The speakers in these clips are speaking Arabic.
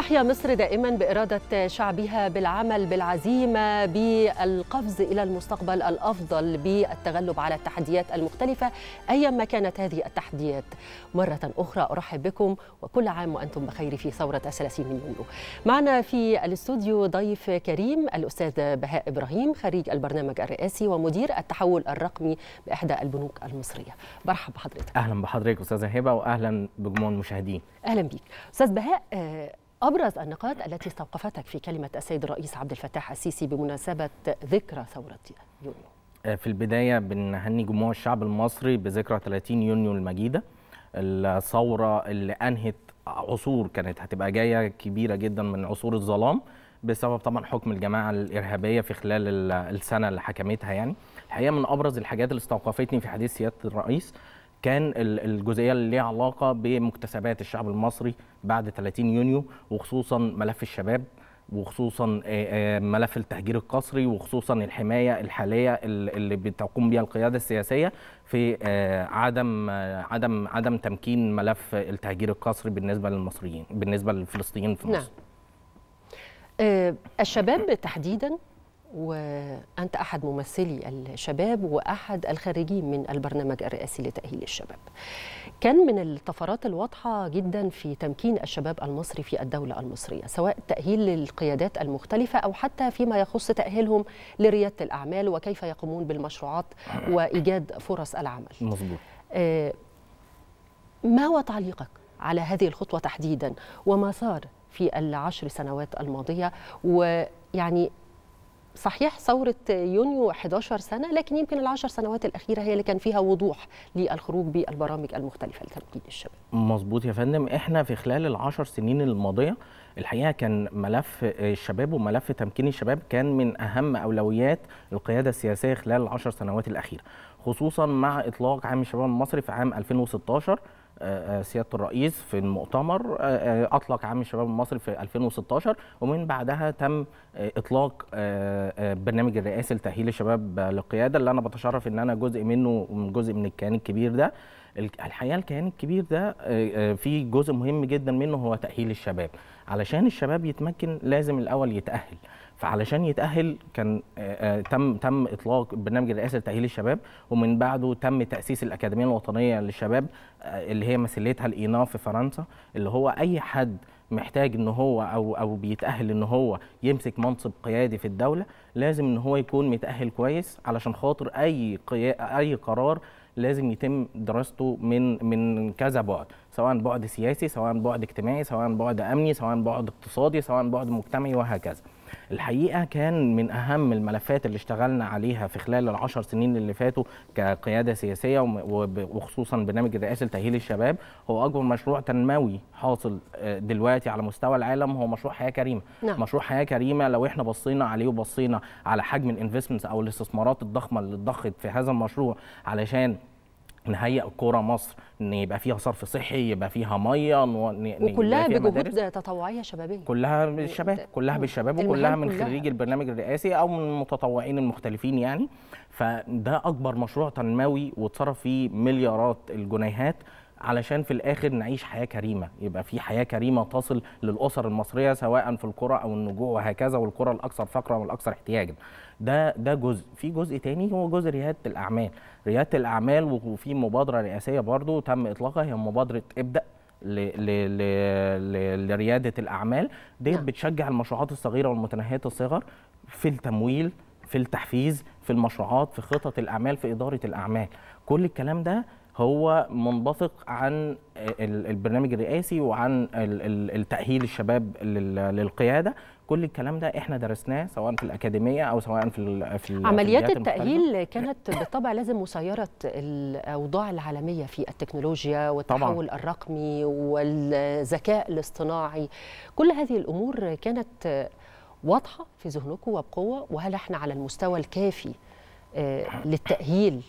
تحيا مصر دائما بإرادة شعبها بالعمل بالعزيمة بالقفز إلى المستقبل الأفضل بالتغلب على التحديات المختلفة أيا ما كانت هذه التحديات مرة أخرى أرحب بكم وكل عام وأنتم بخير في ثورة 30 من يوليو معنا في الاستوديو ضيف كريم الأستاذ بهاء إبراهيم خريج البرنامج الرئاسي ومدير التحول الرقمي بإحدى البنوك المصرية برحب بحضرتك أهلا بحضرتك أستاذة هبة وأهلا بجموع المشاهدين أهلا بك أستاذ بهاء آه، أبرز النقاط التي استوقفتك في كلمة السيد الرئيس عبد الفتاح السيسي بمناسبة ذكرى ثورة يونيو آه، في البداية بنهني جموع الشعب المصري بذكرى 30 يونيو المجيدة الثورة اللي أنهت عصور كانت هتبقى جاية كبيرة جدا من عصور الظلام بسبب طبعا حكم الجماعه الارهابيه في خلال السنه اللي حكمتها يعني الحقيقه من ابرز الحاجات اللي استوقفتني في حديث سياده الرئيس كان الجزئيه اللي ليها علاقه بمكتسبات الشعب المصري بعد 30 يونيو وخصوصا ملف الشباب وخصوصا آه، آه، ملف التهجير القسري وخصوصا الحمايه الحاليه اللي بتقوم بها القياده السياسيه في آه، عدم عدم عدم تمكين ملف التهجير القسري بالنسبه للمصريين بالنسبه للفلسطينيين في مصر. نعم. الشباب تحديدا وأنت أحد ممثلي الشباب وأحد الخارجين من البرنامج الرئاسي لتأهيل الشباب كان من الطفرات الواضحة جدا في تمكين الشباب المصري في الدولة المصرية سواء تأهيل للقيادات المختلفة أو حتى فيما يخص تأهيلهم لريادة الأعمال وكيف يقومون بالمشروعات وإيجاد فرص العمل مظبوط آه، ما هو تعليقك على هذه الخطوة تحديدا وما صار في العشر سنوات الماضية ويعني صحيح ثورة يونيو 11 سنة لكن يمكن العشر سنوات الأخيرة هي اللي كان فيها وضوح للخروج بالبرامج المختلفة لتمكين الشباب مظبوط يا فندم إحنا في خلال العشر سنين الماضية الحقيقه كان ملف الشباب وملف تمكين الشباب كان من اهم اولويات القياده السياسيه خلال العشر سنوات الاخيره خصوصا مع اطلاق عام الشباب المصري في عام 2016 آه، آه، سياده الرئيس في المؤتمر آه، اطلق عام الشباب المصري في 2016 ومن بعدها تم اطلاق برنامج الرئاسي لتاهيل الشباب للقياده اللي انا بتشرف ان انا جزء منه جزء من الكيان الكبير ده الحقيقه الكيان الكبير ده في جزء مهم جدا منه هو تاهيل الشباب علشان الشباب يتمكن لازم الاول يتاهل فعلشان يتاهل كان تم تم اطلاق برنامج الرئاسه لتاهيل الشباب ومن بعده تم تاسيس الاكاديميه الوطنيه للشباب اللي هي مسليتها الاينا e في فرنسا اللي هو اي حد محتاج ان هو او او بيتاهل ان هو يمسك منصب قيادي في الدوله لازم ان هو يكون متاهل كويس علشان خاطر اي اي قرار لازم يتم دراسته من من كذا بعد سواء بعد سياسي سواء بعد اجتماعي سواء بعد امني سواء بعد اقتصادي سواء بعد مجتمعي وهكذا الحقيقه كان من اهم الملفات اللي اشتغلنا عليها في خلال العشر سنين اللي فاتوا كقياده سياسيه وخصوصا برنامج الرئاسه لتاهيل الشباب هو اكبر مشروع تنموي حاصل آه، دلوقتي على مستوى العالم هو مشروع حياه كريمه نعم. مشروع حياه كريمه لو احنا بصينا عليه وبصينا على حجم الانفستمنتس او الاستثمارات الضخمه اللي اتضخت في هذا المشروع علشان نهيئ كوره مصر ان يبقى فيها صرف صحي يبقى فيها ميه وكلها بجهود تطوعيه شبابيه كلها بالشباب كلها بالشباب وكلها من خريج البرنامج الرئاسي او من المتطوعين المختلفين يعني فده اكبر مشروع تنموي واتصرف فيه مليارات الجنيهات علشان في الاخر نعيش حياه كريمه يبقى في حياه كريمه تصل للاسر المصريه سواء في القرى او النجوع وهكذا والقرى الاكثر فقرا والاكثر احتياجا ده ده جزء في جزء تاني هو جزء رياده الاعمال رياده الاعمال وفي مبادره رئاسيه برضو تم اطلاقها هي مبادره ابدا لرياده الاعمال دي نعم. بتشجع المشروعات الصغيره والمتناهيه الصغر في التمويل في التحفيز في المشروعات في خطط الاعمال في اداره الاعمال كل الكلام ده هو منبثق عن البرنامج الرئاسي وعن التأهيل الشباب للقيادة كل الكلام ده احنا درسناه سواء في الاكاديميه او سواء في في عمليات التاهيل كانت بالطبع لازم مسيره الاوضاع العالميه في التكنولوجيا والتحول طبعا. الرقمي والذكاء الاصطناعي كل هذه الامور كانت واضحه في ذهنكم وبقوه وهل احنا على المستوى الكافي آه، للتاهيل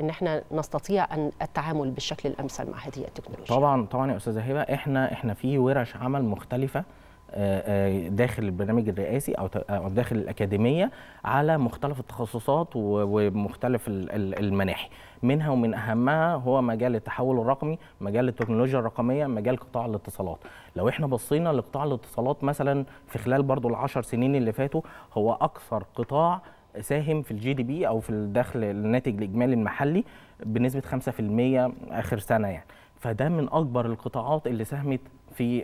ان احنا نستطيع ان التعامل بالشكل الامثل مع هذه التكنولوجيا طبعا طبعا يا استاذه هبه احنا احنا في ورش عمل مختلفه آه، آه، داخل البرنامج الرئاسي او داخل الاكاديميه على مختلف التخصصات ومختلف المناحي منها ومن اهمها هو مجال التحول الرقمي مجال التكنولوجيا الرقميه مجال قطاع الاتصالات لو احنا بصينا لقطاع الاتصالات مثلا في خلال برضو العشر سنين اللي فاتوا هو اكثر قطاع ساهم في الجي دي بي او في الدخل الناتج الاجمالي المحلي بنسبه 5% اخر سنه يعني فده من اكبر القطاعات اللي ساهمت في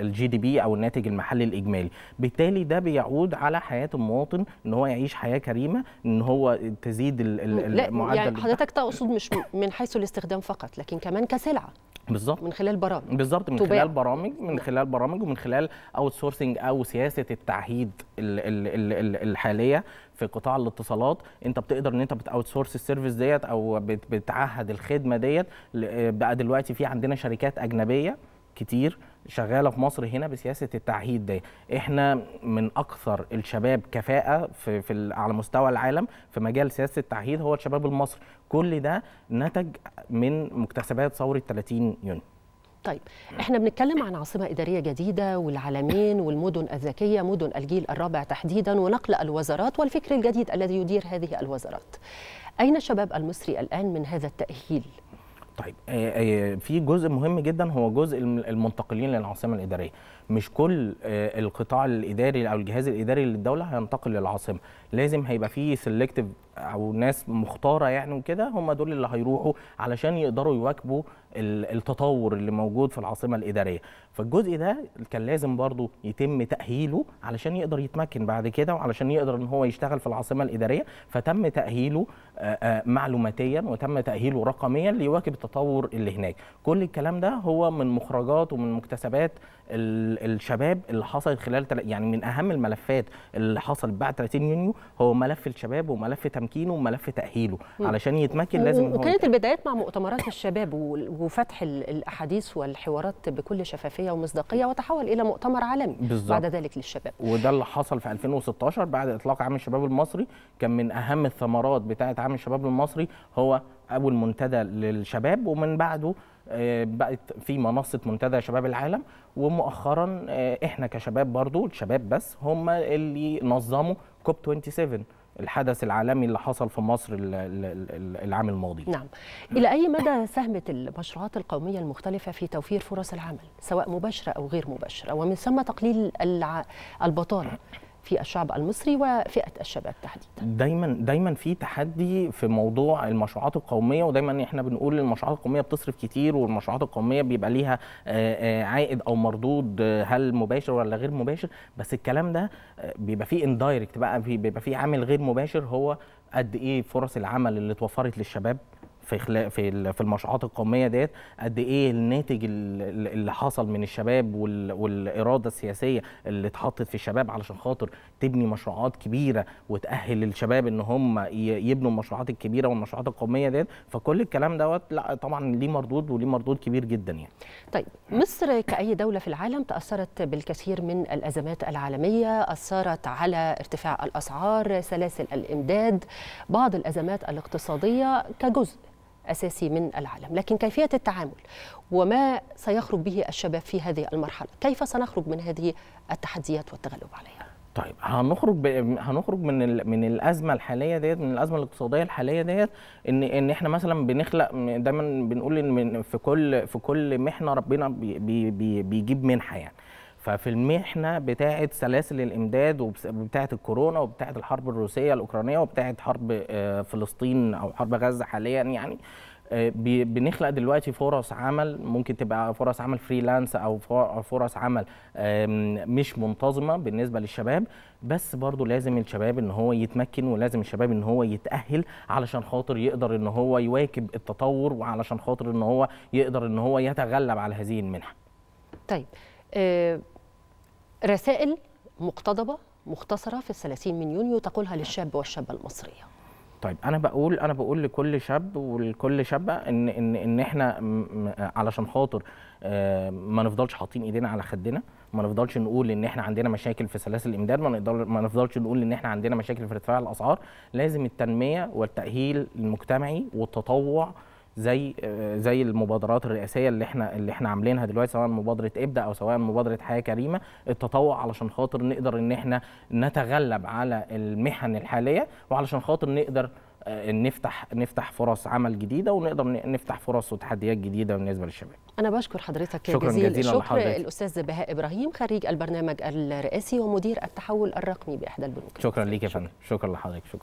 الجي دي بي او الناتج المحلي الاجمالي بالتالي ده بيعود على حياه المواطن ان هو يعيش حياه كريمه ان هو تزيد المعدل لا يعني حضرتك تقصد مش من حيث الاستخدام فقط لكن كمان كسلعه بالظبط من خلال برامج بالظبط من خلال برامج من خلال برامج ومن خلال اوت سورسنج او سياسه التعهيد الحاليه في قطاع الاتصالات انت بتقدر ان انت بتاوت سورس السيرفيس ديت او بتعهد الخدمه ديت بقى دلوقتي في عندنا شركات اجنبيه كتير شغاله في مصر هنا بسياسه التعهيد ده احنا من اكثر الشباب كفاءه في, في على مستوى العالم في مجال سياسه التعهيد هو الشباب المصري كل ده نتج من مكتسبات ثوره 30 يونيو طيب احنا بنتكلم عن عاصمه اداريه جديده والعالمين والمدن الذكيه مدن الجيل الرابع تحديدا ونقل الوزارات والفكر الجديد الذي يدير هذه الوزارات اين الشباب المصري الان من هذا التاهيل طيب آه، آه، في جزء مهم جدا هو جزء المنتقلين للعاصمه الاداريه مش كل آه، القطاع الاداري او الجهاز الاداري للدوله هينتقل للعاصمه لازم هيبقى فيه سيلكتيف او ناس مختاره يعني وكده هم دول اللي هيروحوا علشان يقدروا يواكبوا التطور اللي موجود في العاصمه الاداريه فالجزء ده كان لازم برضو يتم تاهيله علشان يقدر يتمكن بعد كده وعلشان يقدر ان هو يشتغل في العاصمه الاداريه فتم تاهيله آه، آه، معلوماتيا وتم تاهيله رقميا ليواكب التطور اللي هناك كل الكلام ده هو من مخرجات ومن مكتسبات ال الشباب اللي حصلت خلال تل... يعني من اهم الملفات اللي حصلت بعد 30 يونيو هو ملف الشباب وملف تمكينه وملف تاهيله مم. علشان يتمكن لازم وكانت البدايات مع مؤتمرات الشباب وفتح الاحاديث والحوارات بكل شفافيه ومصداقيه وتحول الى مؤتمر عالمي بالزبط. بعد ذلك للشباب وده اللي حصل في 2016 بعد اطلاق عام الشباب المصري كان من اهم الثمرات بتاعه عام الشباب المصري هو اول منتدى للشباب ومن بعده آه، بقت في منصه منتدى شباب العالم ومؤخرا آه، احنا كشباب برضو الشباب بس هم اللي نظموا كوب 27 الحدث العالمي اللي حصل في مصر العام الماضي نعم إلى أي مدى ساهمت المشروعات القومية المختلفة في توفير فرص العمل سواء مباشرة أو غير مباشرة ومن ثم تقليل البطالة في الشعب المصري وفئه الشباب تحديدا دايما دايما في تحدي في موضوع المشروعات القوميه ودايما احنا بنقول المشروعات القوميه بتصرف كتير والمشروعات القوميه بيبقى ليها آه، آه، عائد او مردود آه، هل مباشر ولا غير مباشر بس الكلام ده بيبقى فيه اندايركت بقى بيبقى فيه عامل غير مباشر هو قد ايه فرص العمل اللي اتوفرت للشباب في خلال في في المشروعات القوميه ديت قد ايه الناتج اللي حصل من الشباب والاراده السياسيه اللي اتحطت في الشباب علشان خاطر تبني مشروعات كبيره وتاهل الشباب ان هم يبنوا المشروعات الكبيره والمشروعات القوميه ديت فكل الكلام دوت لا طبعا ليه مردود وليه مردود كبير جدا يعني طيب مصر كاي دوله في العالم تاثرت بالكثير من الازمات العالميه اثرت على ارتفاع الاسعار سلاسل الامداد بعض الازمات الاقتصاديه كجزء أساسي من العالم لكن كيفية التعامل وما سيخرج به الشباب في هذه المرحلة كيف سنخرج من هذه التحديات والتغلب عليها طيب هنخرج ب... هنخرج من ال... من الازمه الحاليه ديت من الازمه الاقتصاديه الحاليه ديت ان ان احنا مثلا بنخلق دايما بنقول ان في كل في كل محنه ربنا بي... بي... بيجيب منحه يعني ففي المحنه بتاعه سلاسل الامداد وبتاعه الكورونا وبتاعه الحرب الروسيه الاوكرانيه وبتاعه حرب آه، فلسطين او حرب غزه حاليا يعني آه، بنخلق دلوقتي فرص عمل ممكن تبقى فرص عمل فريلانس او فرص عمل مش منتظمه بالنسبه للشباب بس برضه لازم الشباب ان هو يتمكن ولازم الشباب ان هو يتاهل علشان خاطر يقدر ان هو يواكب التطور وعلشان خاطر ان هو يقدر ان هو يتغلب على هذه المنحه. طيب آه، رسائل مقتضبة مختصرة في الثلاثين من يونيو تقولها للشاب والشابة المصرية طيب انا بقول انا بقول لكل شاب ولكل شابه ان ان ان احنا علشان خاطر آه، ما نفضلش حاطين ايدينا على خدنا ما نفضلش نقول ان احنا عندنا مشاكل في سلاسل الامداد ما نقدر ما نفضلش نقول ان احنا عندنا مشاكل في ارتفاع الاسعار لازم التنميه والتاهيل المجتمعي والتطوع زي زي المبادرات الرئاسيه اللي احنا اللي احنا عاملينها دلوقتي سواء مبادره ابدا او سواء مبادره حياه كريمه التطوع علشان خاطر نقدر ان احنا نتغلب على المحن الحاليه وعلشان خاطر نقدر آه، نفتح نفتح فرص عمل جديده ونقدر نفتح فرص وتحديات جديده بالنسبه للشباب. انا بشكر حضرتك شكرا جزيل جزيلا شكر لحضرتك. الاستاذ بهاء ابراهيم خريج البرنامج الرئاسي ومدير التحول الرقمي باحدى البنوك. شكرا ليك يا فندم، شكرا لحضرتك شكرا.